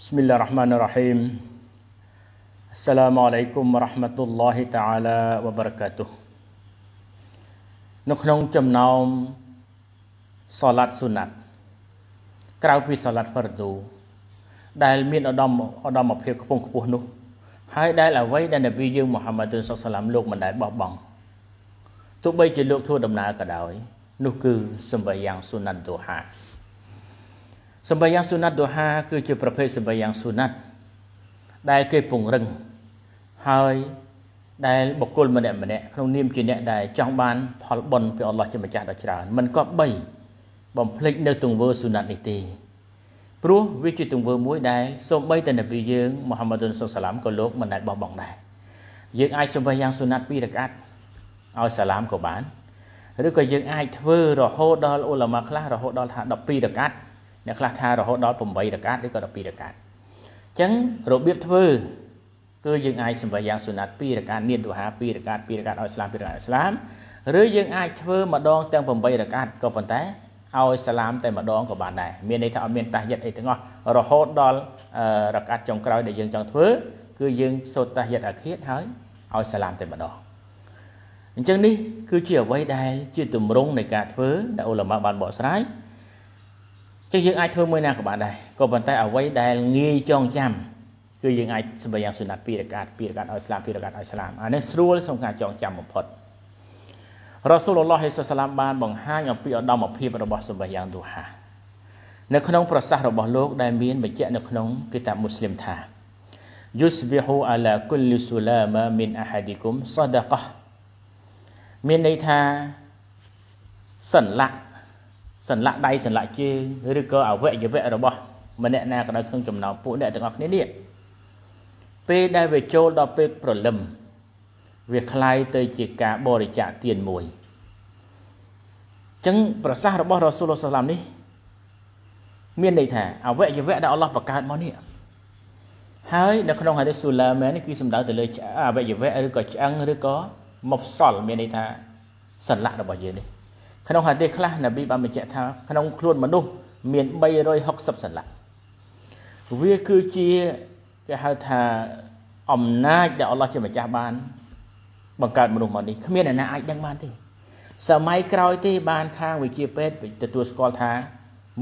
بسم الله الرحمن الرحيم السلام عليكم ورحمة الله تعالى وبركاته នៅក្នុងចំណោមសាឡាត់ស៊ុណាត់ក្រៅពីសាឡាត់ហ្វារដូដែលមានឧត្តមឧត្តមភាពខ្ពង់ខ្ពស់នោះហើយដែលអ្វីដែលនប៊ីយើងមូហាម៉ាត់សុសឡាមលោកមិនដែលបោះបង់ទោះបីជាលោកធ្វើដំណើរក៏ដោយ នោះគឺសម្បយ៉ាងស៊ុណាត់ដូហាសម្បាយ៉ាងសុណាត់ដូហាគឺជាប្រភេទសម្បាយ៉ាងសុណាត់ដែលគេពង្រឹងហើយដែលបុគ្គលម្នាក់ម្នាក់ក្នុងនាមជាអ្នកដែលចង់បាន ផលបុណ្យពីអល់ឡោះជាម្ចាស់ដ៏ច្រើនមិនក៏បីបំភ្លេចនៅទង្វើសុណាត់នេះទេព្រោះវាជាទង្វើមួយដែល សូម្បីតែនប៊ីយើងមូហាម៉ាឌុនសុសឡាមក៏លោកមិនដែលបោះបង់ដែរយើងអាចសម្បាយ៉ាងសុណាត់ពីរកាត់ឲ្យសាឡាមក៏បានឬក៏យើងអាចធ្វើរហូតដល់អ៊ុលម៉ាខ្លះរហូតដល់ថា12រកាត់អ្នកខ្លះថារហូតដល់8រកាត់ឬក៏12រកាត់អញ្ចឹងរបៀបធ្វើគឺយើងអាចសម្រាប់យ៉ាងសុណាត់2រកាត់នានទូហា2រកាត់2រកាត់ឲ្យស្លាម2រកាត់ឲ្យស្លាមឬយើងអាចធ្វើម្ដងទាំង8រកាត់ក៏ប៉ុន្តែឲ្យសាឡាមតែម្ដងក៏បានដែរមានន័យថាអត់មានតាសយិតអីទាំងអស់រហូតដល់រកាត់ចុងក្រោយដែលយើងចង់ធ្វើគឺយើង សូត្រតាសយិតអាឃាតហើយឲ្យសាឡាមតែម្ដងអញ្ចឹងនេះគឺជាអ្វីដែលជាទម្រង់នៃការធ្វើដែលឧលមាបានបកស្រាយចឹងយើងអាចធ្វើមួយណាក៏បានដែរក៏ប៉ុន្តែអ្វីដែលងាយចងចាំគឺយើងអាចសម្រាប់យ៉ាងសុណាត់ពីរកាតពីរកាតឲ្យស្លាមពីរកាតឲ្យស្លាមអានេះស្រួលសម្រាប់ចងចាំបំផុតរ៉ាស៊ូលឡោះហេសាឡាមបានបង្ហាញអំពីឧត្តមភាពរបស់សម្រាប់យ៉ាងទូហា នៅក្នុងប្រសាសន៍របស់លោក ដែលមានបញ្ជាក់នៅក្នុងគិតាបមូស្លីមថា yusbihu ala kulli sulama min ahadikum sadaqah មានន័យថាសន្លាក់សន្លាក់ដៃសន្លាក់ជើងឬក៏អវយវៈរបស់ ម្នាក់ណាក៏ដោយក្នុងចំណោមពួកអ្នកទាំងអស់គ្នានេះពេលដែលវាចូលដល់ពេលព្រលឹមវាคล้ายទៅជាការបរិច្ចាគទានមួយអញ្ចឹងប្រសាសន៍របស់រ៉ាស៊ូលសាឡាមនេះមានន័យថាអវយវៈដែលអល់ឡោះបង្កើតមកនេះហើយនៅក្នុងហាឌីស៊ូឡាមែននេះគឺសំដៅទៅលើ អវយវៈឬក៏ឆ្អឹងឬក៏មុបសល់មានន័យថាសន្លាក់របស់យើងនេះក្នុងហាឌីសខ្លះនប៊ីបានបញ្ជាក់ថាក្នុងខ្លួនមនុស្សមាន360សន្លឹកវាគឺជាគេហៅថាអំណាចដែលអល់ឡោះជាម្ចាស់បានបង្កើតមនុស្សមកនេះគ្មានអ្នកណាអាចដឹងបានទេសម័យក្រោយទេបាន ខាងវិជាពេទ្យទទួលស្គាល់ថា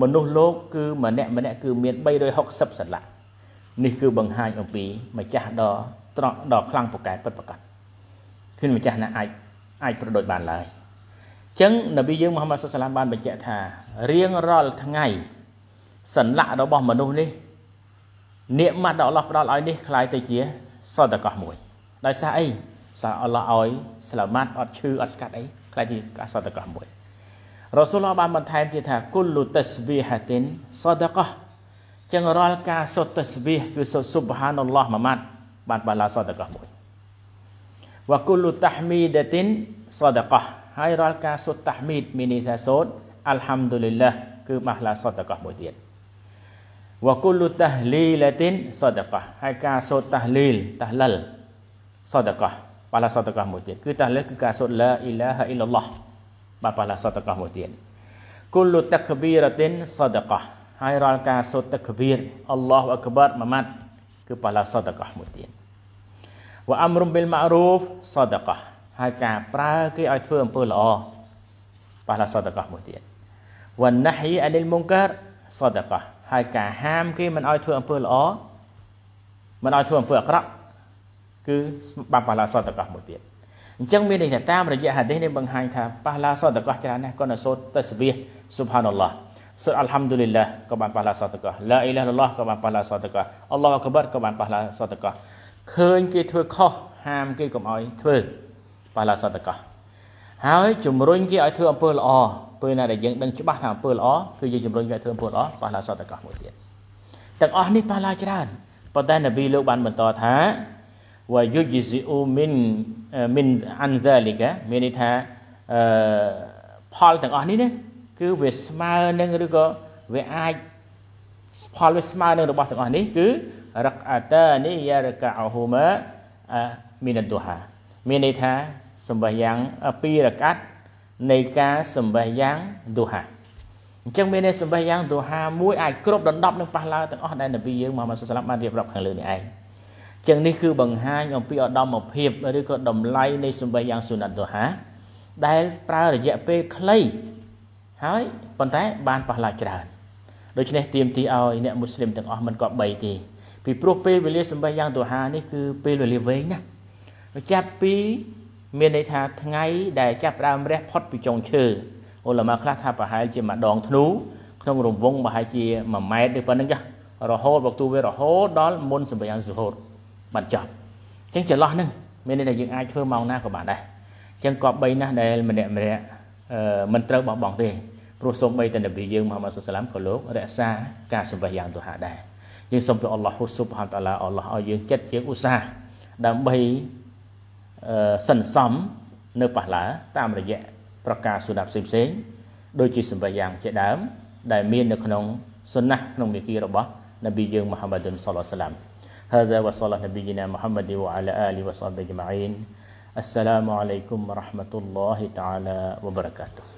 មនុស្សលោកគឺម្នាក់ម្នាក់គឺមាន360សន្លឹកនេះគឺបង្ហាញអំពី ម្ចាស់ដ៏ត្រង់ដ៏ខ្លាំងពូកែពិតប្រាកដគឺម្ចាស់ណាអាចអាចប្រដូចបានឡើយចឹងនប៊ីយើងមូហាម៉ាត់សុសឡាមបានបញ្ជាក់ថារៀងរាល់ថ្ងៃសន្លាក់របស់មនុស្សនេះនិកម៉ាត់ដល់អល់ឡោះផ្ដល់ឲ្យ នេះคล้ายទៅជាសតកោះមួយ ដោយសារអីសារអល់ឡោះឲ្យ ស្លាម៉ាត់អត់ឈឺអត់ស្កាត់អីคล้ายជាសតកោះមួយរ៉ូសូលឡោះបានបន្ថែមទៀតថាគុលលុតស្វីហាទីនសតកោះចឹងរាល់ការសុតស្វីគឺសុសុបហានអល់ឡោះមួយម៉ាត់បានបានឡាសតកោះមួយវគុលលុតហមីដទីនសតកោះហើយរាល់ការសូត្រតាហ្មីតមានន័យថាសូត្រអាល់ហាំឌុលីឡាគឺបាសឡាសតកោះមួយទៀតវកុលតាហ្លីឡាទីនសតកោះហើយការសូត្រតាហ្លីលតាហ្លលសតកោះបាសឡាសតកោះមួយទៀតគឺតាហ្លលគឺការសូត្រឡាអ៊ីឡាហាអ៊ីឡឡោះបាទបាសឡាសតកោះមួយទៀតគុលតាក្ប៊ីរ៉ាទីនសតកោះហើយរាល់ការសូត្រតាក្ប៊ីរអល់ឡោះអក្បាតមួយម៉ាត់គឺបាសឡាសតកោះមួយទៀតវអមរុប៊ីលម៉ារូហ្វសតកោះហើយការប្រើគេឲ្យធ្វើអំពើល្អបាឡាសតកោះមួយទៀតវណ្ណហីអានិលមុងកើតសតកោះហើយការហាមគេមិនឲ្យធ្វើអំពើល្អមិនឲ្យធ្វើអំពើអាក្រក់គឺបាបាឡាសតកោះមួយទៀតអញ្ចឹងមានន័យថាតាម រយៈហាឌីសនេះបង្ហាញថាបាឡាសតកោះច្រើនណាស់គាត់នៅសូត្រតេសវីស៊ុបហានអល់ឡោះសូត្រអល់ហាំឌូលីឡាក៏បានបាឡាសតកោះឡាអ៊ីឡាហ៍ឡោះក៏បានបាឡាសតកោះអល់ឡោះអក្បរក៏បានបាឡាសតកោះឃើញគេធ្វើខុសហាមគេកុំឲ្យធ្វើបាឡាសតកោហើយជំរុញគេឲ្យធ្វើអំពើល្អពេលណាដែលយើងដឹងច្បាស់ថាអំពើល្អគឺយើងជំរុញគេឲ្យធ្វើអំពើល្អបាឡាសតកោមួយទៀតទាំងអស់នេះបាឡាច្រើនប៉ុន្តែនប៊ីលោកបានបន្តថាវយុជស៊ីអ៊ូមិនមិនអានហ្សាលីកា មានន័យថាអឺផលទាំងអស់នេះណាគឺវាស្មើនឹងឬក៏វាអាចផលវាស្មើនឹងរបស់ទាំងអស់នេះគឺ រកអតានីយ៉ារកាអហ៊ូម៉ាមីនដូហាមានន័យថាសម្បះយ៉ាងពីរកាត់នៃការសម្បះយ៉ាងឌូហាអញ្ចឹងមានន័យសម្បះយ៉ាងឌូហាមួយអាចគ្រប់ដណ្ដប់នឹងប៉ះឡើងទាំងអស់ដែលនប៊ីយើងមូហាម៉ាត់សុសឡាមបានរៀបរាប់ខាងលើនេះឯងចឹងនេះគឺបង្ហាញអំពីឧត្តមភាពឬក៏តម្លៃនៃសម្បះយ៉ាងស៊ុណាត់ឌូហា ដែលប្រើរយៈពេលខ្លីហើយប៉ុន្តែបានប៉ះឡើងច្រើនដូច្នេះទាមទារឲ្យអ្នកមូស្លីមទាំងអស់មិនគប្បីទេពីព្រោះពេលវេលាសម្បះយ៉ាងទូហានេះគឺពេលវេលាវែងណាស់ចាប់ពីមានន័យថាថ្ងៃដែលចាប់ដើមរះផុតពីចុងឈើអ៊ុលម៉ាខ្លះថាប្រហែលជាម្ដងធ្នូក្នុងរង្វង់ប្រហែលជា1ម៉ែត្រឬប៉ុណ្្នឹងចារហូតមកទូវារហូតដល់មុនសម្រាប់សុហូតបាត់ចប់អញ្ចឹងចន្លោះហ្នឹងមានន័យថាយើងអាចធ្វើម៉ោងណាក៏បានដែរអញ្ចឹងក៏បីណាស់ដែលម្នាក់ម្នាក់មិនត្រូវបោះបង់ទេព្រោះសូម្បីតែនប៊ីយើងមហាម៉ាត់សុសឡាមក៏លោករក្សាការសម្រាប់យ៉ាងទូហាដែរយើងសូមព្រះអល់ឡោះហ៊ូស៊ុបហានតាឡាអល់ឡោះឲ្យយើងចិត្តយើងឧស្សាហ៍ដើម្បីសន្សំនៅប៉ះឡាតាមរយៈប្រការសុដាប់ផ្សេងៗដូចជាសម្បាយ៉ាង ជាដើម ដែលមាននៅក្នុងសុណាក្នុងមេគីរបស់នប៊ីយើងមូហាម៉ាឌុនសល្លឡោះសាឡាម هذا وصلى نبينا محمد وعلى آله وصحبه أجمعين السلام عليكم ورحمة الله تعالى وبركاته